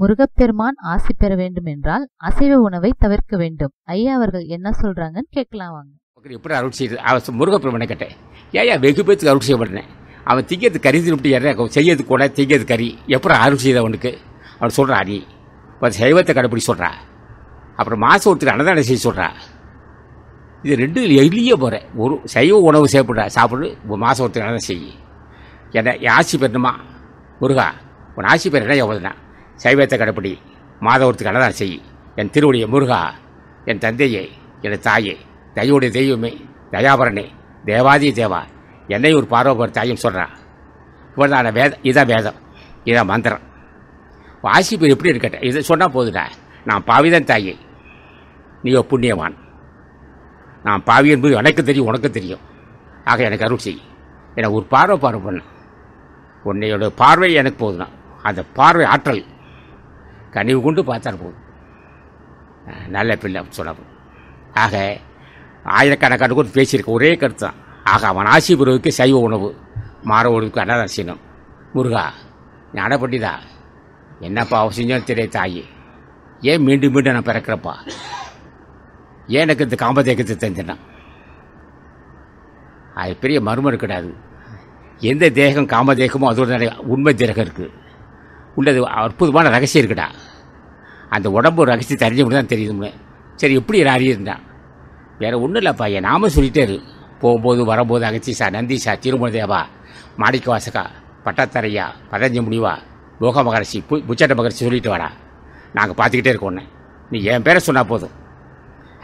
முருகப்பெருமான் ஆசி பெற வேண்டும் என்றால் அசைவ உணவை தவிர்க்க வேண்டும் ஐயா அவர்கள் என்ன சொல்றாங்கன்னு கேட்கலாம் வாங்க எப்படி அருள் செய்யுது அவன் முருகப்பெருமனை கேட்டேன் ஏன் வெகு பேத்துக்கு அருள் செய்யப்படுறேன் அவன் திங்கிறது கறி திருப்பி ஏறேன் செய்யறது கூட திங்கிறது கறி எப்படி அருள் செய்த அவனுக்கு அவன் சொல்கிறா நீ இப்போ சைவத்தை கடைப்பிடி சொல்கிறா அப்புறம் மாதம் ஒருத்தர் அன்னதானம் செய்ய சொல்கிறா இது ரெண்டு எளிய போகிறேன் ஒரு சைவ உணவு செய்யப்படுறா சாப்பிடு மாதம் ஒருத்தர் அன்னதானம் செய் என்ன ஆசி பெறணுமா முருகா உன் ஆசி எவ்வளோ எவ்வளோதான் சைவத்தை கடைப்பிடி மாதவரத்துக்கு அன்னதானம் செய் என் திருவுடைய முருகா என் தந்தையே என் தாயே தயவுடைய தெய்வமே தயாபரணே தேவாதி தேவா என்னை ஒரு பாரோபர் தாயும் சொல்கிறான் இவன் நான் வேதம் இதான் வேதம் இதான் மந்திரம் வாசிப்பு எப்படி இருக்கட்டேன் இதை சொன்னால் போதுடா நான் பாவிதான் தாயே நீயோ புண்ணியவான் நான் பாவி என்பது எனக்கு தெரியும் உனக்கு தெரியும் ஆக எனக்கு அருள் செய் எனக்கு ஒரு பார்வை பார்வை பண்ண உன்னையோட பார்வை எனக்கு போதுனா அந்த பார்வை ஆற்றல் கனிவு கொண்டு பார்த்தார் போதும் நல்ல பிள்ளை சொன்னப்போ ஆக ஆயிரக்கணக்கான கூட பேசியிருக்க ஒரே கருத்து தான் ஆக அவன் ஆசி பிறவுக்கு சைவ உணவு மாற உணவுக்கு அன்னதான் முருகா ஞானப்பண்டிதா என்னப்பா செஞ்சாலும் தெரிய தாயி ஏன் மீண்டும் மீண்டும் நான் பிறக்கிறப்பா ஏன் எனக்கு இந்த காம்பத்தேக்கத்தை தந்தினான் அது பெரிய மர்மம் கிடையாது எந்த தேகம் காமதேகமோ அதோட உண்மை தேகம் இருக்குது உள்ளது அற்புதமான ரகசியம் இருக்குடா அந்த உடம்பு ரகசியம் தெரிஞ்சவங்க தான் தெரியுதும்னு சரி எப்படி நான் அறியிருந்தான் வேறு ஒன்றும் இல்லைப்பா என் நாம சொல்லிட்டாரு போகும்போது வரும்போது அகச்சிசா நந்திஷா திருமணதேவா மாணிக்க வாசகா பட்டத்தரையா பதஞ்ச முடிவா லோகா மகரிஷி பு புச்சட்ட மகரிஷி சொல்லிட்டு வாடா நாங்கள் பார்த்துக்கிட்டே ஒன்று நீ என் பேரை சொன்னால் போதும்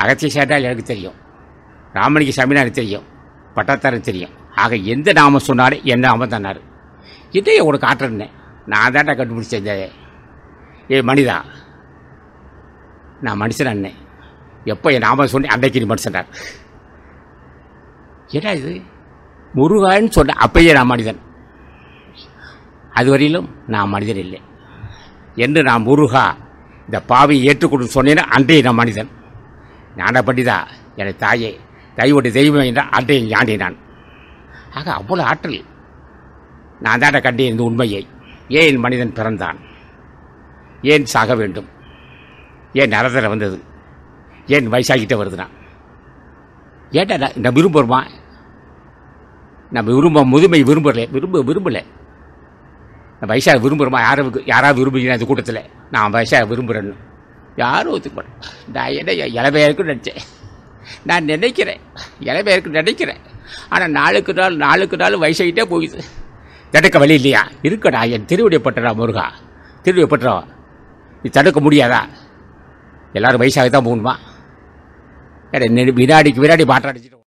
அகத்தியசாட்டா எனக்கு தெரியும் ராமணிக்கு சாமினா தெரியும் பட்டாத்தாரன் தெரியும் ஆக எந்த நாமம் சொன்னாலே என் நாமம் தன்னார் இதையே உனக்கு ஆட்டுறேன்னே நான் தான்ட்டா கண்டுபிடிச்சி செஞ்சது ஏ மனிதா நான் மனுஷன் அண்ணன் எப்போ என் நாம சொன்னேன் அன்றைக்கு நீ மனுஷனார் ஏடா இது முருகான்னு சொன்ன அப்பயே நான் மனிதன் அதுவரையிலும் நான் மனிதன் இல்லை என்று நான் முருகா இந்த பாவியை ஏற்றுக்கொண்டு சொன்னேன்னா அன்றைய நான் மனிதன் ஞான பண்டிதா எனது தாயே தயவுடைய தெய்வம் என்றால் அன்றைய ஞானி நான் ஆக அவ்வளோ ஆற்றல் நான் தாண்ட கண்டேன் இந்த உண்மையை ஏன் மனிதன் பிறந்தான் ஏன் சாக வேண்டும் ஏன் நரதரை வந்தது ஏன் வயசாகிட்ட வருதுனா ஏட்டா நான் விரும்புகிறோமா நம்ம விரும்ப முதுமை விரும்பலை விரும்ப விரும்பலை வயசாக விரும்புகிறோமா யாரை யாராவது விரும்புகிறேன் இந்த கூட்டத்தில் நான் வயசாக விரும்புகிறேன்னு யாரும் ஒத்துக்க நான் என்ன இளமையாருக்குன்னு நினச்சேன் நான் நினைக்கிறேன் இளமையாருக்குன்னு நினைக்கிறேன் ஆனால் நாளுக்கு நாள் நாளுக்கு நாள் வயசாகிட்டே போகுது தடுக்க வழி இல்லையா இருக்கடா என் திருவடியை பட்டடா முருகா திருவடியை நீ தடுக்க முடியாதா எல்லோரும் வயசாக தான் போகணுமா வினாடிக்கு வினாடி மாற்றம் அடிச்சுட்டு